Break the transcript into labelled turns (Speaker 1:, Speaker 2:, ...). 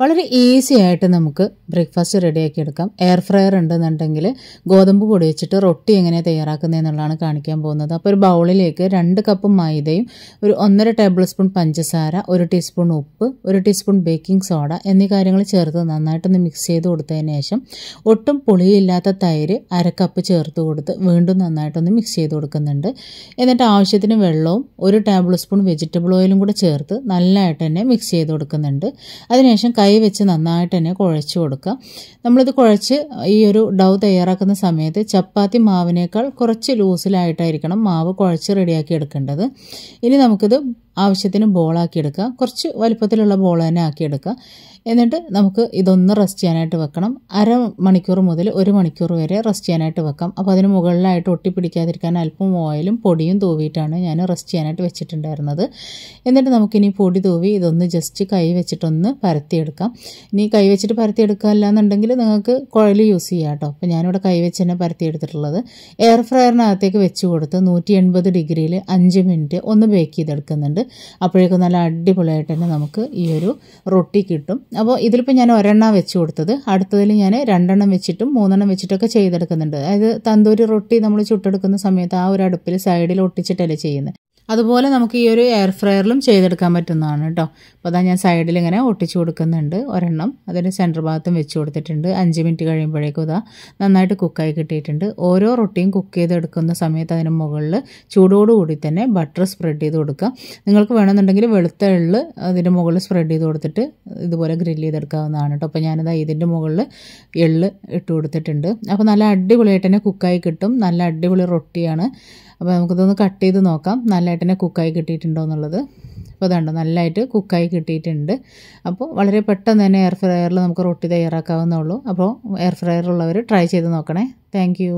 Speaker 1: വളരെ ഈസി ആയിട്ട് നമുക്ക് ബ്രേക്ക്ഫാസ്റ്റ് റെഡിയാക്കി എടുക്കാം എയർ ഫ്രയർ ഉണ്ടെന്നുണ്ടെങ്കിൽ ഗോതമ്പ് പൊടി വെച്ചിട്ട് റൊട്ടി എങ്ങനെ തയ്യാറാക്കുന്നതെന്നുള്ളതാണ് കാണിക്കാൻ പോകുന്നത് അപ്പോൾ ഒരു ബൗളിലേക്ക് രണ്ട് കപ്പ് മൈദയും ഒരു ഒന്നര ടേബിൾ സ്പൂൺ പഞ്ചസാര ഒരു ടീസ്പൂൺ ഉപ്പ് ഒരു ടീസ്പൂൺ ബേക്കിംഗ് സോഡ എന്നീ കാര്യങ്ങൾ ചേർത്ത് നന്നായിട്ടൊന്ന് മിക്സ് ചെയ്ത് കൊടുത്തതിന് ശേഷം ഒട്ടും പുളിയില്ലാത്ത തൈര് അര കപ്പ് ചേർത്ത് കൊടുത്ത് വീണ്ടും നന്നായിട്ടൊന്ന് മിക്സ് ചെയ്ത് കൊടുക്കുന്നുണ്ട് എന്നിട്ട് ആവശ്യത്തിന് വെള്ളവും ഒരു ടേബിൾ സ്പൂൺ വെജിറ്റബിൾ ഓയിലും കൂടെ ചേർത്ത് നല്ലതായിട്ട് തന്നെ മിക്സ് ചെയ്ത് കൊടുക്കുന്നുണ്ട് അതിനുശേഷം കൈ വെച്ച് നന്നായിട്ട് തന്നെ കുഴച്ച് കൊടുക്കുക നമ്മളിത് കുഴച്ച് ഈ ഒരു ഡൗ തയ്യാറാക്കുന്ന സമയത്ത് ചപ്പാത്തി മാവിനേക്കാൾ കുറച്ച് ലൂസിലായിട്ടായിരിക്കണം മാവ് കുഴച്ച് റെഡിയാക്കി എടുക്കേണ്ടത് ഇനി നമുക്കിത് ആവശ്യത്തിന് എടുക്കുക കുറച്ച് വലുപ്പത്തിലുള്ള ബോൾ തന്നെ ആക്കി എടുക്കുക എന്നിട്ട് നമുക്ക് ഇതൊന്ന് റെസ്റ്റ് ചെയ്യാനായിട്ട് വെക്കണം അര മണിക്കൂർ മുതൽ ഒരു മണിക്കൂർ വരെ റെസ്റ്റ് ചെയ്യാനായിട്ട് വെക്കാം അപ്പോൾ അതിന് മുകളിലായിട്ട് ഒട്ടിപ്പിടിക്കാതിരിക്കാൻ അല്പം ഓയിലും പൊടിയും തൂവിയിട്ടാണ് ഞാൻ റെസ്റ്റ് ചെയ്യാനായിട്ട് വെച്ചിട്ടുണ്ടായിരുന്നത് എന്നിട്ട് നമുക്കിനി പൊടി തൂവി ഇതൊന്ന് ജസ്റ്റ് കൈ വെച്ചിട്ടൊന്ന് പരത്തിയെടുക്കാം ഇനി കൈ വെച്ചിട്ട് പരത്തിയെടുക്കുക എന്നുണ്ടെങ്കിൽ നിങ്ങൾക്ക് കുഴൽ യൂസ് ചെയ്യാം കേട്ടോ അപ്പോൾ ഞാനിവിടെ കൈ വെച്ച് തന്നെ പരത്തിയെടുത്തിട്ടുള്ളത് എയർ ഫ്രയറിനകത്തേക്ക് വെച്ച് കൊടുത്ത് നൂറ്റി എൺപത് ഡിഗ്രിയിൽ അഞ്ച് മിനിറ്റ് ഒന്ന് ബേക്ക് ചെയ്തെടുക്കുന്നുണ്ട് അപ്പോഴേക്കും നല്ല അടിപൊളിയായിട്ട് തന്നെ നമുക്ക് ഈ ഒരു റൊട്ടി കിട്ടും അപ്പോൾ ഇതിലിപ്പോൾ ഞാൻ ഒരെണ്ണം വെച്ച് കൊടുത്തത് അടുത്തതിൽ ഞാൻ രണ്ടെണ്ണം വെച്ചിട്ടും മൂന്നെണ്ണം വെച്ചിട്ടൊക്കെ ചെയ്തെടുക്കുന്നുണ്ട് അതായത് തന്തൂരി റൊട്ടി നമ്മൾ ചുട്ടെടുക്കുന്ന സമയത്ത് ആ ഒരു അടുപ്പിൽ സൈഡിൽ ഒട്ടിച്ചിട്ടല്ലേ ചെയ്യുന്നത് അതുപോലെ നമുക്ക് ഈ ഒരു എയർ ഫ്രയറിലും ചെയ്തെടുക്കാൻ പറ്റുന്നതാണ് കേട്ടോ അപ്പോൾ അതാ ഞാൻ സൈഡിൽ ഇങ്ങനെ ഒട്ടിച്ചു കൊടുക്കുന്നുണ്ട് ഒരെണ്ണം അതിൻ്റെ സെൻറ്റർ ഭാഗത്തും വെച്ച് കൊടുത്തിട്ടുണ്ട് അഞ്ച് മിനിറ്റ് കഴിയുമ്പോഴേക്കും ഇതാ നന്നായിട്ട് കുക്കായി കിട്ടിയിട്ടുണ്ട് ഓരോ റൊട്ടിയും കുക്ക് ചെയ്തെടുക്കുന്ന സമയത്ത് അതിന് മുകളിൽ ചൂടോടുകൂടി തന്നെ ബട്ടർ സ്പ്രെഡ് ചെയ്ത് കൊടുക്കുക നിങ്ങൾക്ക് വേണമെന്നുണ്ടെങ്കിൽ വെളുത്ത എള്ള് അതിൻ്റെ മുകളിൽ സ്പ്രെഡ് ചെയ്ത് കൊടുത്തിട്ട് ഇതുപോലെ ഗ്രില്ല് ചെയ്തെടുക്കാവുന്നതാണ് കേട്ടോ അപ്പോൾ ഞാനിതാ ഇതിൻ്റെ മുകളിൽ എള്ള് ഇട്ട് കൊടുത്തിട്ടുണ്ട് അപ്പോൾ നല്ല അടിപൊളിയായിട്ട് തന്നെ കുക്കായി കിട്ടും നല്ല അടിപൊളി റൊട്ടിയാണ് അപ്പോൾ നമുക്കിതൊന്ന് കട്ട് ചെയ്ത് നോക്കാം നല്ല നന്നായിട്ട് തന്നെ കുക്കായി കിട്ടിയിട്ടുണ്ടോ എന്നുള്ളത് അപ്പോൾ അതുണ്ട് നല്ലതായിട്ട് കുക്കായി കിട്ടിയിട്ടുണ്ട് അപ്പോൾ വളരെ പെട്ടെന്ന് തന്നെ എയർ ഫ്രയറിൽ നമുക്ക് റൊട്ടി ഉള്ളൂ അപ്പോൾ എയർ ഫ്രയർ ഉള്ളവർ ട്രൈ ചെയ്ത് നോക്കണേ താങ്ക്